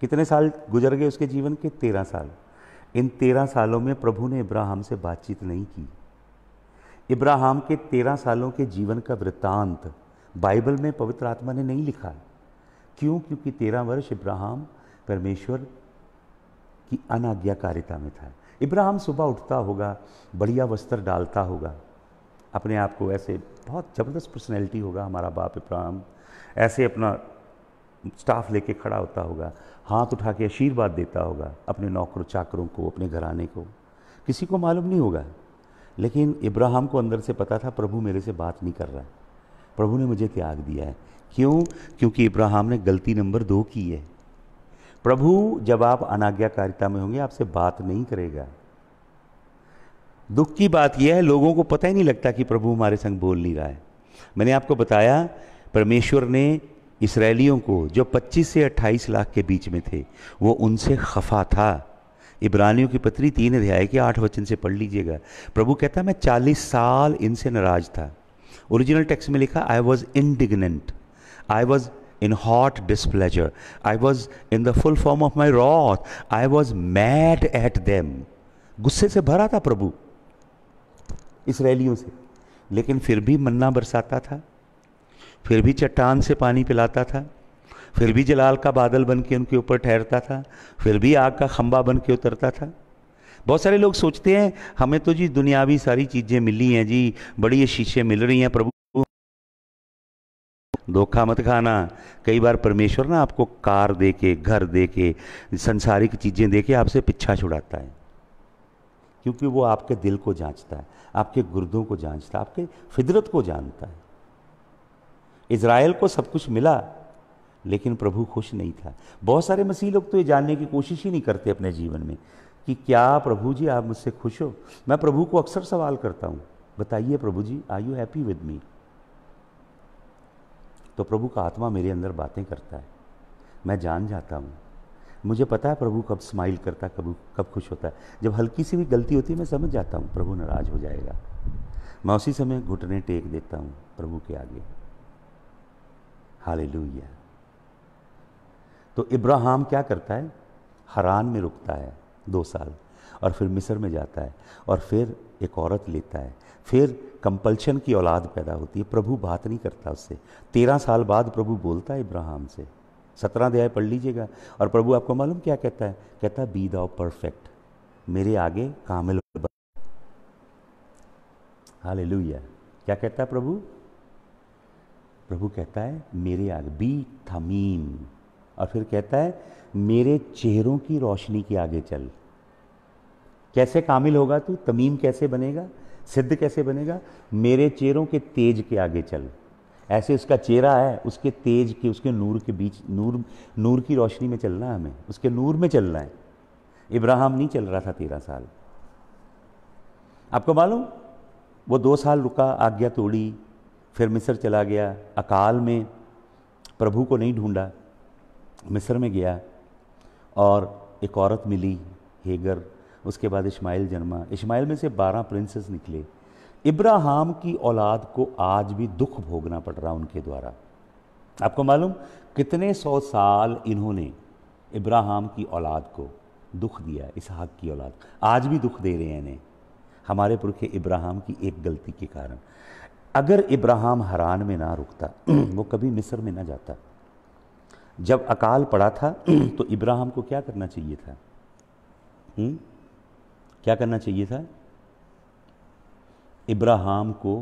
कितने साल गुजर गए उसके जीवन के तेरह साल इन तेरह सालों में प्रभु ने इब्राहम से बातचीत नहीं की इब्राहम के तेरह सालों के जीवन का वृत्तांत बाइबल में पवित्र आत्मा ने नहीं लिखा क्यों क्योंकि तेरह वर्ष इब्राहम परमेश्वर की अनाज्ञाकारिता में था इब्राहिम सुबह उठता होगा बढ़िया वस्त्र डालता होगा अपने आप को ऐसे बहुत ज़बरदस्त पर्सनैलिटी होगा हमारा बाप इब्राहिम ऐसे अपना स्टाफ लेके खड़ा होता होगा हाथ उठा के आशीर्वाद देता होगा अपने नौकरों चाकरों को अपने घराने को किसी को मालूम नहीं होगा लेकिन इब्राहिम को अंदर से पता था प्रभु मेरे से बात नहीं कर रहा है प्रभु ने मुझे त्याग दिया है क्यों क्योंकि इब्राहिम ने गलती नंबर दो की है प्रभु जब आप अनाज्ञाकारिता में होंगे आपसे बात नहीं करेगा दुख की बात यह है लोगों को पता ही नहीं लगता कि प्रभु हमारे संग बोल नहीं रहा है मैंने आपको बताया परमेश्वर ने इसराइलियों को जो 25 से 28 लाख के बीच में थे वो उनसे खफा था इब्रानियों की पत्री तीन अध्याय के आठ वचन से पढ़ लीजिएगा प्रभु कहता मैं चालीस साल इनसे नाराज था ओरिजिनल टेक्स्ट में लिखा I was indignant I was in hot displeasure. I was in the full form of my wrath. I was mad at them. gusse se bhara tha prabhu israeliyon se lekin फिर bhi manna barsata tha फिर bhi chattan se pani pilata tha फिर भी जलाल का बादल बन के उनके ऊपर ठहरता था फिर भी आग का खम्बा बन के उतरता था बहुत सारे लोग सोचते हैं हमें तो जी दुनियावी सारी चीज़ें मिली हैं जी बड़ी ये शीशे मिल रही हैं प्रभु धोखा मत खाना कई बार परमेश्वर ना आपको कार दे के घर दे के संसारिक चीज़ें दे के आपसे पीछा छुड़ाता है क्योंकि वो आपके दिल को जांचता है आपके गुर्दों को जांचता है आपके फितरत को जानता है इसराइल को सब कुछ मिला लेकिन प्रभु खुश नहीं था बहुत सारे मसीह लोग तो ये जानने की कोशिश ही नहीं करते अपने जीवन में कि क्या प्रभु जी आप मुझसे खुश हो मैं प्रभु को अक्सर सवाल करता हूँ बताइए प्रभु जी are you happy with me तो प्रभु का आत्मा मेरे अंदर बातें करता है मैं जान जाता हूँ मुझे पता है प्रभु कब स्माइल करता है कब कब खुश होता है जब हल्की सी भी गलती होती है मैं समझ जाता हूँ प्रभु नाराज हो जाएगा मैं उसी समय घुटने टेक देता हूँ प्रभु के आगे हाले तो इब्राहम क्या करता है हरान में रुकता है दो साल और फिर मिस्र में जाता है और फिर एक औरत लेता है फिर कंपल्शन की औलाद पैदा होती है प्रभु बात नहीं करता उससे तेरह साल बाद प्रभु बोलता है इब्राहिम से सत्रह अध्याय पढ़ लीजिएगा और प्रभु आपको मालूम क्या कहता है कहता है बी दाओ परफेक्ट मेरे आगे कामिल लुया क्या कहता है प्रभु प्रभु कहता है मेरे आगे बी थमीम और फिर कहता है मेरे चेहरों की रोशनी के आगे चल कैसे कामिल होगा तू तमीम कैसे बनेगा सिद्ध कैसे बनेगा मेरे चेहरों के तेज के आगे चल ऐसे उसका चेहरा है उसके तेज के उसके नूर के बीच नूर नूर की रोशनी में चलना है हमें उसके नूर में चलना है इब्राहिम नहीं चल रहा था तेरह साल आपको मालूम वो दो साल रुका आज्ञा तोड़ी फिर मिस्र चला गया अकाल में प्रभु को नहीं ढूंढा मिस्र में गया और एक औरत मिली हेगर उसके बाद इस्माइल जन्मा इस्माइल में से बारह प्रिंसेस निकले इब्राहम की औलाद को आज भी दुख भोगना पड़ रहा उनके द्वारा आपको मालूम कितने सौ साल इन्होंने इब्राहम की औलाद को दुख दिया इसहाक की औलाद आज भी दुख दे रहे हैं इन्हें हमारे पुरखे इब्राहम की एक गलती के कारण अगर इब्राहम हरान में ना रुकता वो कभी मिस्र में ना जाता जब अकाल पड़ा था तो इब्राहम को क्या करना चाहिए था हुँ? हम्म? क्या करना चाहिए था इब्राहिम को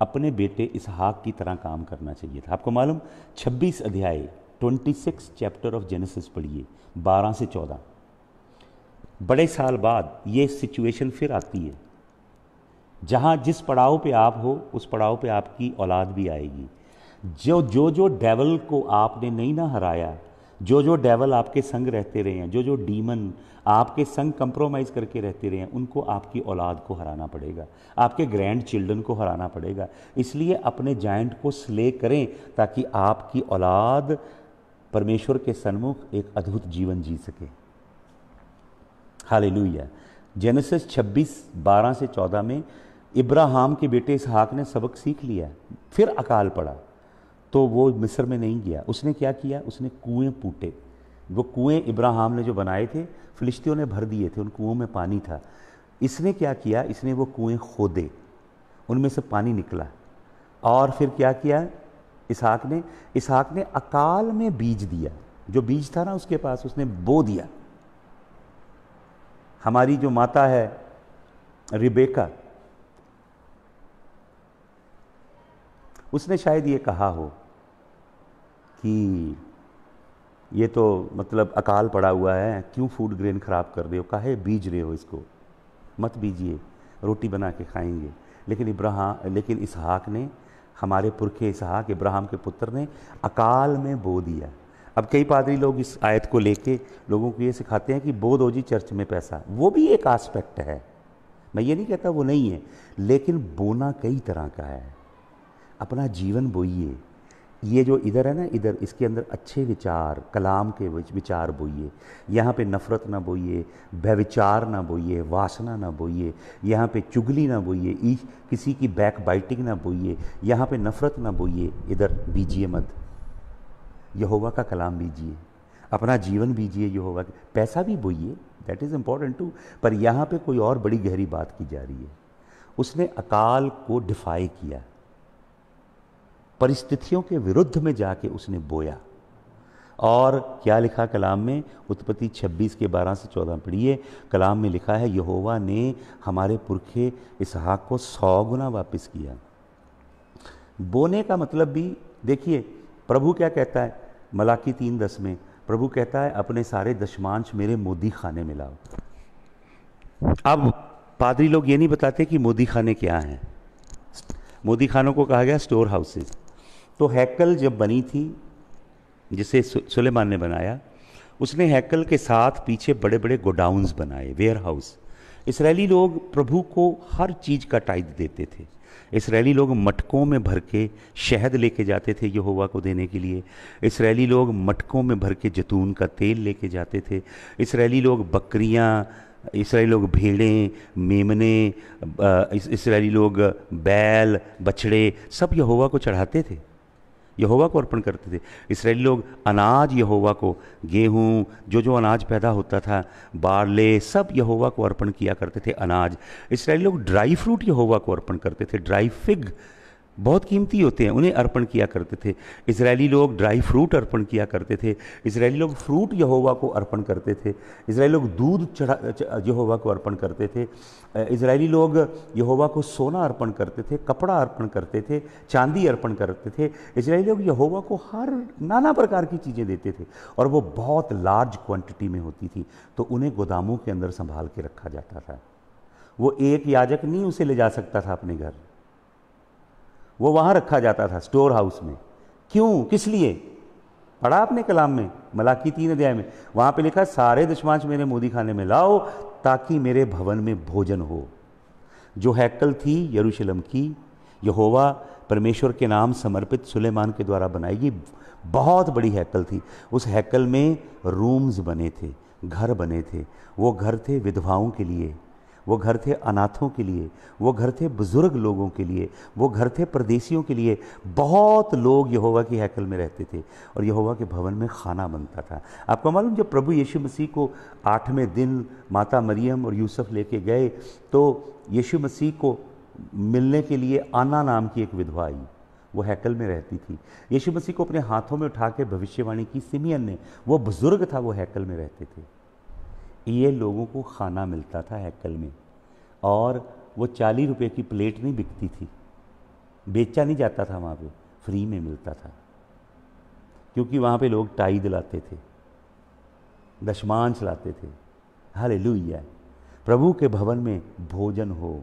अपने बेटे इसहाक की तरह काम करना चाहिए था आपको मालूम 26 अध्याय 26 चैप्टर ऑफ जेनेसिस पढ़िए 12 से 14 बड़े साल बाद ये सिचुएशन फिर आती है जहां जिस पड़ाव पे आप हो उस पड़ाव पे आपकी औलाद भी आएगी जो जो जो डेवल को आपने नहीं ना हराया जो जो डेवल आपके संग रहते रहे हैं जो जो डीमन आपके संग कंप्रोमाइज़ करके रहते रहे उनको आपकी औलाद को हराना पड़ेगा आपके ग्रैंड चिल्ड्रन को हराना पड़ेगा इसलिए अपने जाइंट को स्ले करें ताकि आपकी औलाद परमेश्वर के सन्मुख एक अद्भुत जीवन जी सके हाल जेनेसिस 26 12 से 14 में इब्राहिम के बेटे इसहाक ने सबक सीख लिया फिर अकाल पड़ा तो वो मिस्र में नहीं गया उसने क्या किया उसने कुएं पूटे वो कुएं इब्राहिम ने जो बनाए थे फलिश्तियों ने भर दिए थे उन कुओं में पानी था इसने क्या किया इसने वो कुएं खोदे उनमें से पानी निकला और फिर क्या किया इसहाक ने इसहाक ने अकाल में बीज दिया जो बीज था ना उसके पास उसने बो दिया हमारी जो माता है रिबेका उसने शायद ये कहा हो कि ये तो मतलब अकाल पड़ा हुआ है क्यों फूड ग्रेन ख़राब कर रहे हो काहे बीज रहे हो इसको मत बीजिए रोटी बना के खाएंगे लेकिन इब्राहम लेकिन इसहाक ने हमारे पुरखे इसहाक इब्राहम के पुत्र ने अकाल में बो दिया अब कई पादरी लोग इस आयत को लेके लोगों को ये सिखाते हैं कि बो दो जी चर्च में पैसा वो भी एक आस्पेक्ट है मैं ये नहीं कहता वो नहीं है लेकिन बोना कई तरह का है अपना जीवन बोइए ये जो इधर है ना इधर इसके अंदर अच्छे विचार कलाम के विचार बोइए यहाँ पे नफ़रत ना बोइए व्यविचार ना बोइए वासना ना बोइए यहाँ पे चुगली ना बोइए ई किसी की बैक बाइटिंग ना बोइए यहाँ पे नफ़रत ना बोइए इधर बीजिए मत यहोवा का कलाम बीजिए अपना जीवन बीजिए यहोवा पैसा भी बोइए दैट इज़ इम्पॉर्टेंट टू पर यहाँ पर कोई और बड़ी गहरी बात की जा रही है उसने अकाल को डिफाई किया परिस्थितियों के विरुद्ध में जाके उसने बोया और क्या लिखा कलाम में उत्पत्ति 26 के 12 से 14 पढ़िए कलाम में लिखा है यहोवा ने हमारे पुरखे इसहाक को सौ गुना वापस किया बोने का मतलब भी देखिए प्रभु क्या कहता है मलाकी तीन दस में प्रभु कहता है अपने सारे दशमांश मेरे मोदी खाने में लाओ अब पादरी लोग ये नहीं बताते कि मोदी खाने क्या हैं मोदी खानों को कहा गया स्टोर हाउसेज़ तो हैकल जब बनी थी जिसे सुलेमान ने बनाया उसने हैकल के साथ पीछे बड़े बड़े गोडाउंस बनाए वेयर हाउस इसराइली लोग प्रभु को हर चीज़ का टाइद देते थे इसराइली लोग मटकों में भर के शहद लेके जाते थे यहोवा को देने के लिए इसराइली लोग मटकों में भर के जतून का तेल लेके जाते थे इसराइली लोग बकरियाँ इसराइली लोग भेड़ें मेमने इसराइली लोग बैल बछड़े सब यहोवा को चढ़ाते थे यहोवा को अर्पण करते थे इसराइली लोग अनाज यहोवा को गेहूँ जो जो अनाज पैदा होता था बारले सब यहोवा को अर्पण किया करते थे अनाज इसराइली लोग ड्राई फ्रूट यहोवा को अर्पण करते थे ड्राई फिग बहुत कीमती होते हैं उन्हें अर्पण किया करते थे इसराइली लोग ड्राई फ्रूट अर्पण किया करते थे इसराइली लोग फ्रूट यहोवा को अर्पण करते थे इसराइली लोग दूध चढ़ा यहोवा को अर्पण करते थे इसराइली लोग यहोवा को सोना अर्पण करते थे कपड़ा अर्पण करते थे चांदी अर्पण करते थे इसराइली लोग यहोवा को हर नाना प्रकार की चीज़ें देते थे और वो बहुत लार्ज क्वान्टिटी में होती थी तो उन्हें गोदामों के अंदर संभाल के रखा जाता था वो एक याजक नहीं उसे ले जा सकता था अपने घर वो वहाँ रखा जाता था स्टोर हाउस में क्यों किस लिए पढ़ा आपने कलाम में मलाकी तीन अध्याय में वहाँ पे लिखा सारे दशमांश मेरे मोदी खाने में लाओ ताकि मेरे भवन में भोजन हो जो हैकल थी यरूशलम की यहोवा परमेश्वर के नाम समर्पित सुलेमान के द्वारा बनाई गई बहुत बड़ी हैकल थी उस हैकल में रूम्स बने थे घर बने थे वो घर थे विधवाओं के लिए वो घर थे अनाथों के लिए वो घर थे बुज़ुर्ग लोगों के लिए वो घर थे परदेशियों के लिए बहुत लोग यहोवा की हैकल में रहते थे और यहोवा के भवन में खाना बनता था आपको मालूम जब प्रभु यीशु मसीह को आठवें दिन माता मरियम और यूसुफ लेके गए तो यीशु मसीह को मिलने के लिए आना नाम की एक विधवा आई वो हैकल में रहती थी यीशु मसीह को अपने हाथों में उठा के भविष्यवाणी की सिमियन ने वो बुज़ुर्ग था वो हैकल में रहते थे ये लोगों को खाना मिलता था हैकल में और वो चालीस रुपये की प्लेट नहीं बिकती थी बेचा नहीं जाता था वहाँ पे फ्री में मिलता था क्योंकि वहाँ पे लोग टाई दिलाते थे दशमांश लाते थे हालेलुया प्रभु के भवन में भोजन हो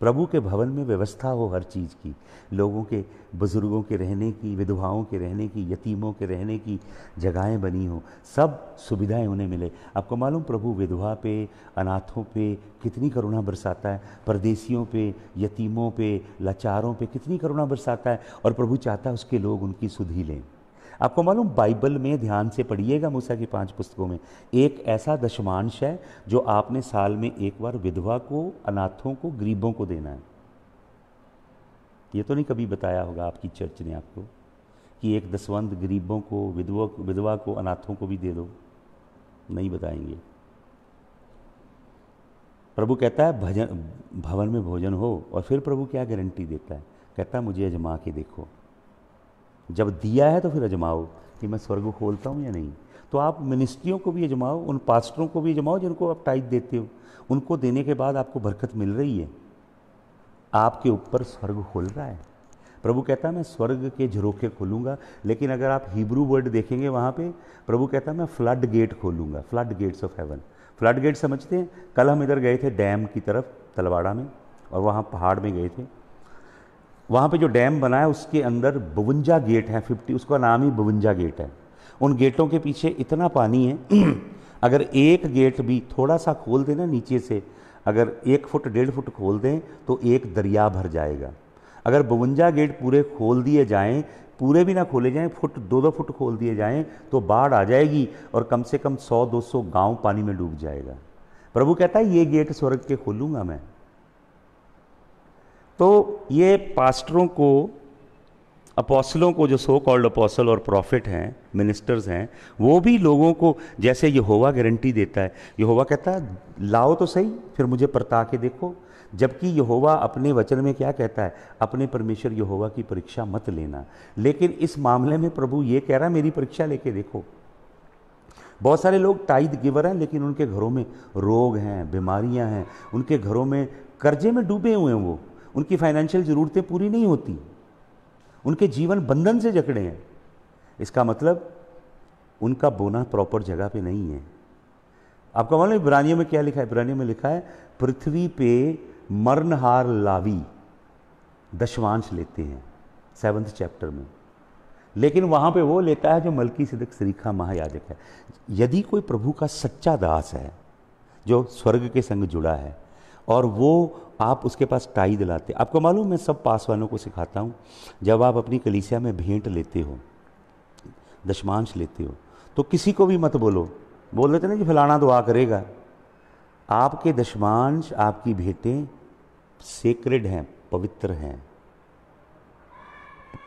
प्रभु के भवन में व्यवस्था हो हर चीज़ की लोगों के बुज़ुर्गों के रहने की विधवाओं के रहने की यतीमों के रहने की जगहें बनी हो सब सुविधाएं उन्हें मिले आपको मालूम प्रभु विधवा पे अनाथों पे कितनी करुणा बरसाता है परदेसियों पे यतीमों पे लाचारों पे कितनी करुणा बरसाता है और प्रभु चाहता है उसके लोग उनकी सुधी लें आपको मालूम बाइबल में ध्यान से पढ़िएगा मूसा की पांच पुस्तकों में एक ऐसा दशमांश है जो आपने साल में एक बार विधवा को अनाथों को गरीबों को देना है ये तो नहीं कभी बताया होगा आपकी चर्च ने आपको कि एक दसवंध गरीबों को विधवा विधवा को अनाथों को भी दे दो नहीं बताएंगे प्रभु कहता है भजन भवन में भोजन हो और फिर प्रभु क्या गारंटी देता है कहता है मुझे अजमा के देखो जब दिया है तो फिर अजमाओ कि मैं स्वर्ग खोलता हूँ या नहीं तो आप मिनिस्ट्रियों को भी अजमाओ उन पास्टरों को भी अजमाओ जिनको आप टाइट देते हो उनको देने के बाद आपको बरकत मिल रही है आपके ऊपर स्वर्ग खोल रहा है प्रभु कहता है मैं स्वर्ग के झरोखे खोलूंगा लेकिन अगर आप हिब्रू वर्ड देखेंगे वहाँ पे प्रभु कहता है मैं फ्लड गेट खोलूंगा flood gates of heaven flood gate समझते हैं कल हम इधर गए थे डैम की तरफ तलवाड़ा में और वहाँ पहाड़ में गए थे वहाँ पे जो डैम बना है उसके अंदर बवंजा गेट है फिफ्टी उसका नाम ही बवंजा गेट है उन गेटों के पीछे इतना पानी है अगर एक गेट भी थोड़ा सा खोल दें ना नीचे से अगर एक फुट डेढ़ फुट खोल दें तो एक दरिया भर जाएगा अगर बवंजा गेट पूरे खोल दिए जाएँ पूरे भी ना खोले जाएँ फुट दो दो फुट खोल दिए जाएँ तो बाढ़ आ जाएगी और कम से कम दो सौ गाँव पानी में डूब जाएगा प्रभु कहता है ये गेट स्वर्ग के खोलूँगा मैं तो ये पास्टरों को अपोसलों को जो सो कॉल्ड अपोसल और प्रॉफिट हैं मिनिस्टर्स हैं वो भी लोगों को जैसे यहोवा गारंटी देता है यहोवा कहता है लाओ तो सही फिर मुझे परता के देखो जबकि यहोवा अपने वचन में क्या कहता है अपने परमेश्वर यहोवा की परीक्षा मत लेना लेकिन इस मामले में प्रभु ये कह रहा है मेरी परीक्षा लेके देखो बहुत सारे लोग टाइद गिवर हैं लेकिन उनके घरों में रोग हैं बीमारियां हैं उनके घरों में कर्जे में डूबे हुए हैं वो उनकी फाइनेंशियल ज़रूरतें पूरी नहीं होती उनके जीवन बंधन से जकड़े हैं इसका मतलब उनका बोना प्रॉपर जगह पे नहीं है आपका मालूम इब्रानियों में क्या लिखा है इब्रानियों में लिखा है पृथ्वी पे मरनहार लावी दशवांश लेते हैं सेवन्थ चैप्टर में लेकिन वहां पे वो लेता है जो मलकी सिदक श्रीखा महायाजक है यदि कोई प्रभु का सच्चा दास है जो स्वर्ग के संग जुड़ा है और वो आप उसके पास टाई दिलाते आपको मालूम मैं सब पास वालों को सिखाता हूँ जब आप अपनी कलीसिया में भेंट लेते हो दशमांश लेते हो तो किसी को भी मत बोलो बोल देते ना कि फलाना दुआ तो करेगा आपके दशमांश आपकी भेंटें सेक्रेड हैं पवित्र हैं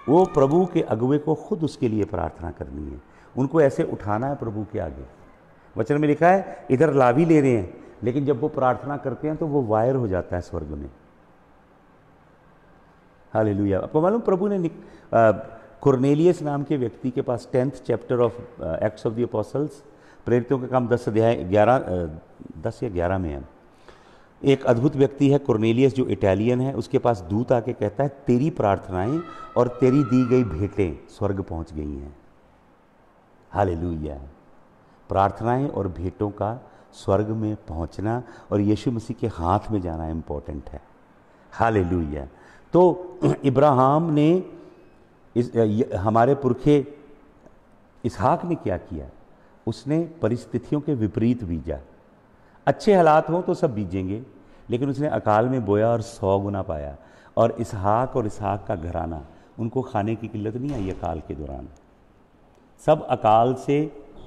वो प्रभु के अगुए को खुद उसके लिए प्रार्थना करनी है उनको ऐसे उठाना है प्रभु के आगे वचन में लिखा है इधर लाभी ले रहे हैं लेकिन जब वो प्रार्थना करते हैं तो वो वायर हो जाता है स्वर्ग में हाल लुया आपको मालूम प्रभु ने कुरनेलियस नाम के व्यक्ति के पास tenth chapter of Acts of the Apostles प्रेरितों का काम दस अध्याय ग्यारह दस या ग्यारह में है एक अद्भुत व्यक्ति है कुरनेलियस जो इटालियन है उसके पास दूत आके कहता है तेरी प्रार्थनाएं और तेरी दी गई भेंटें स्वर्ग पहुंच गई हैं हाल प्रार्थनाएं और भेंटों का स्वर्ग में पहुंचना और यीशु मसीह के हाथ में जाना इम्पोर्टेंट है हाल तो इब्राहम ने इस हमारे पुरखे इसहाक ने क्या किया उसने परिस्थितियों के विपरीत बीजा अच्छे हालात हों तो सब बीजेंगे लेकिन उसने अकाल में बोया और सौ गुना पाया और इसहाक और इसहाक का घराना उनको खाने की किल्लत नहीं आई अकाल के दौरान सब अकाल से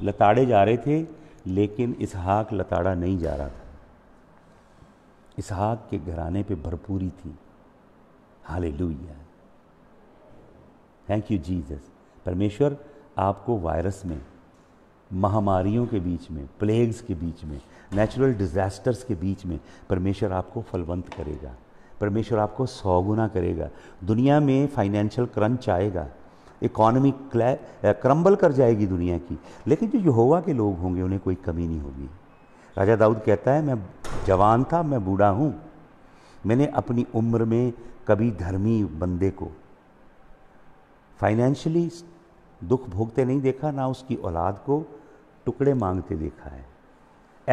लताड़े जा रहे थे लेकिन इसहाक लताड़ा नहीं जा रहा था इसहाक के घराने पे भरपूरी थी हाले थैंक यू जीसस परमेश्वर आपको वायरस में महामारियों के बीच में प्लेग्स के बीच में नेचुरल डिज़ास्टर्स के बीच में परमेश्वर आपको फलवंत करेगा परमेश्वर आपको सौगुना करेगा दुनिया में फाइनेंशियल क्रंच आएगा इकॉनमी क्रम्बल कर जाएगी दुनिया की लेकिन जो यहोवा के लोग होंगे उन्हें कोई कमी नहीं होगी राजा दाऊद कहता है मैं जवान था मैं बूढ़ा हूँ मैंने अपनी उम्र में कभी धर्मी बंदे को फाइनेंशियली दुख भोगते नहीं देखा ना उसकी औलाद को टुकड़े मांगते देखा है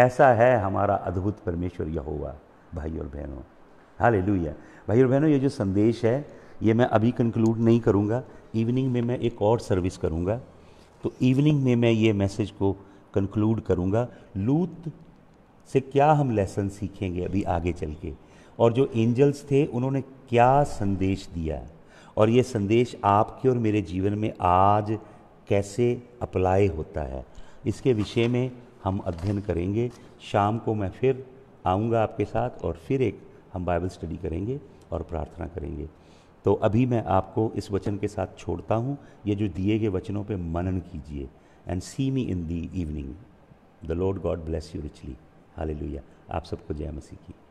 ऐसा है हमारा अद्भुत परमेश्वर यहोवा भाई और बहनों हाल भाई और बहनों ये जो संदेश है ये मैं अभी कंक्लूड नहीं करूँगा इवनिंग में मैं एक और सर्विस करूँगा तो इवनिंग में मैं ये मैसेज को कंक्लूड करूँगा लूत से क्या हम लेसन सीखेंगे अभी आगे चल के और जो एंजल्स थे उन्होंने क्या संदेश दिया और ये संदेश आपके और मेरे जीवन में आज कैसे अप्लाई होता है इसके विषय में हम अध्ययन करेंगे शाम को मैं फिर आऊँगा आपके साथ और फिर एक हम बाइबल स्टडी करेंगे और प्रार्थना करेंगे तो अभी मैं आपको इस वचन के साथ छोड़ता हूँ ये जो दिए गए वचनों पे मनन कीजिए and see me in the evening the Lord God bless you richly हाल आप सबको जय मसीह की